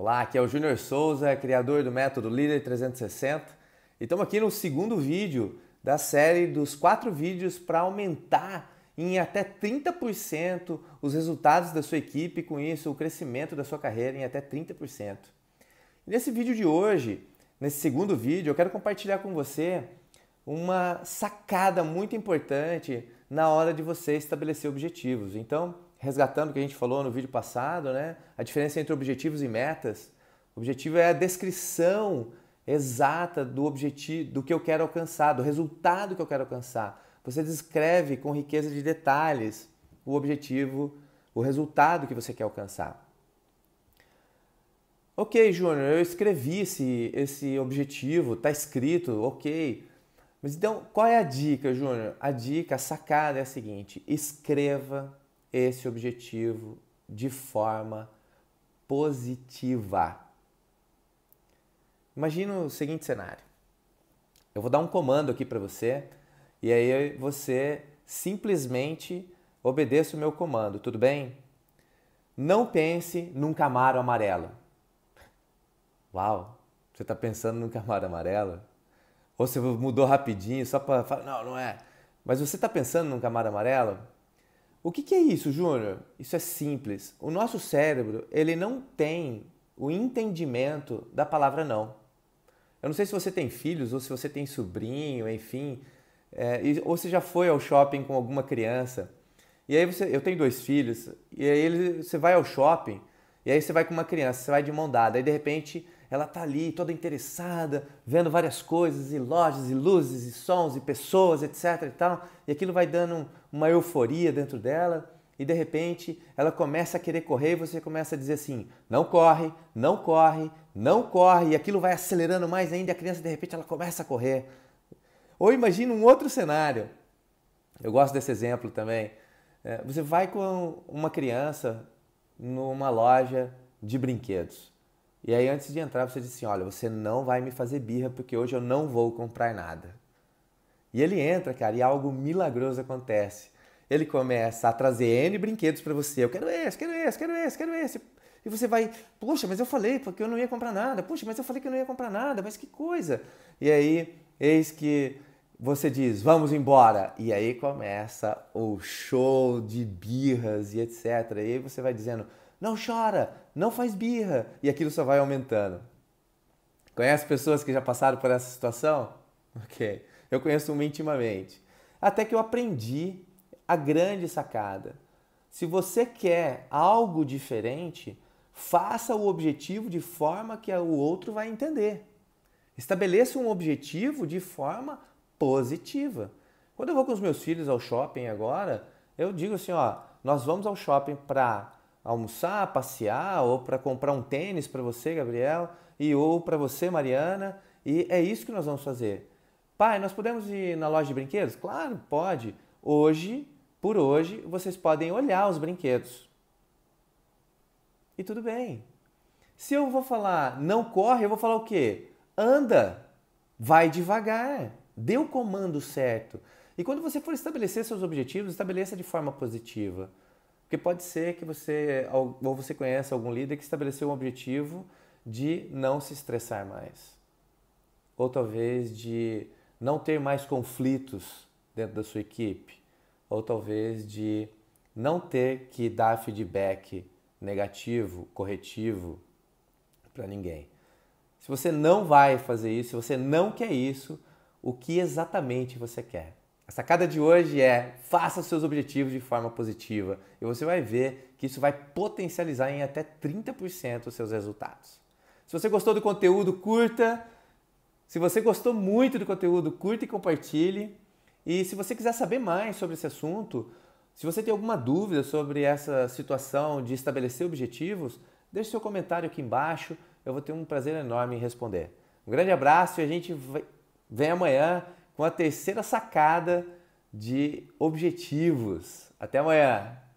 Olá, aqui é o Júnior Souza, criador do método Líder 360 e estamos aqui no segundo vídeo da série dos quatro vídeos para aumentar em até 30% os resultados da sua equipe, com isso o crescimento da sua carreira em até 30%. E nesse vídeo de hoje, nesse segundo vídeo, eu quero compartilhar com você uma sacada muito importante na hora de você estabelecer objetivos. Então, resgatando o que a gente falou no vídeo passado, né? A diferença entre objetivos e metas. O objetivo é a descrição exata do objetivo, do que eu quero alcançar, do resultado que eu quero alcançar. Você descreve com riqueza de detalhes o objetivo, o resultado que você quer alcançar. Ok, Júnior, eu escrevi esse, esse objetivo, está escrito, ok. Mas então, qual é a dica, Júnior? A dica, a sacada é a seguinte: escreva esse objetivo de forma positiva. Imagina o seguinte cenário. Eu vou dar um comando aqui para você e aí você simplesmente obedece o meu comando, tudo bem? Não pense num camaro amarelo. Uau, você está pensando num camaro amarelo? Ou você mudou rapidinho só para falar, não, não é. Mas você está pensando num camaro amarelo? O que, que é isso, Júnior? Isso é simples. O nosso cérebro, ele não tem o entendimento da palavra não. Eu não sei se você tem filhos ou se você tem sobrinho, enfim, é, ou se já foi ao shopping com alguma criança. E aí você, eu tenho dois filhos, e aí ele, você vai ao shopping, e aí você vai com uma criança, você vai de mão dada, E de repente ela tá ali toda interessada, vendo várias coisas, e lojas, e luzes, e sons, e pessoas, etc e tal, e aquilo vai dando uma euforia dentro dela, e de repente ela começa a querer correr e você começa a dizer assim: não corre, não corre, não corre, e aquilo vai acelerando mais ainda, a criança de repente ela começa a correr. Ou imagina um outro cenário. Eu gosto desse exemplo também. É, você vai com uma criança numa loja de brinquedos. E aí, antes de entrar, você diz assim: Olha, você não vai me fazer birra porque hoje eu não vou comprar nada. E ele entra, cara, e algo milagroso acontece. Ele começa a trazer N brinquedos para você. Eu quero esse, quero esse, quero esse, quero esse. E você vai, poxa, mas eu falei porque eu não ia comprar nada. Poxa, mas eu falei que eu não ia comprar nada, mas que coisa. E aí, eis que você diz, vamos embora. E aí começa o show de birras e etc. E aí você vai dizendo, não chora, não faz birra, e aquilo só vai aumentando. Conhece pessoas que já passaram por essa situação? Ok, eu conheço uma intimamente. Até que eu aprendi a grande sacada. Se você quer algo diferente, faça o objetivo de forma que o outro vai entender. Estabeleça um objetivo de forma positiva. Quando eu vou com os meus filhos ao shopping agora, eu digo assim, ó, nós vamos ao shopping para almoçar, passear ou para comprar um tênis para você, Gabriel, e ou para você, Mariana, e é isso que nós vamos fazer. Pai, nós podemos ir na loja de brinquedos? Claro, pode. Hoje, por hoje, vocês podem olhar os brinquedos. E tudo bem. Se eu vou falar não corre, eu vou falar o quê? Anda, vai devagar, dê o comando certo. E quando você for estabelecer seus objetivos, estabeleça de forma positiva. Porque pode ser que você, ou você conheça algum líder que estabeleceu um objetivo de não se estressar mais. Ou talvez de não ter mais conflitos dentro da sua equipe. Ou talvez de não ter que dar feedback negativo, corretivo para ninguém. Se você não vai fazer isso, se você não quer isso, o que exatamente você quer? A sacada de hoje é faça seus objetivos de forma positiva e você vai ver que isso vai potencializar em até 30% os seus resultados. Se você gostou do conteúdo, curta. Se você gostou muito do conteúdo, curta e compartilhe. E se você quiser saber mais sobre esse assunto, se você tem alguma dúvida sobre essa situação de estabelecer objetivos, deixe seu comentário aqui embaixo. Eu vou ter um prazer enorme em responder. Um grande abraço e a gente vem amanhã com a terceira sacada de objetivos. Até amanhã!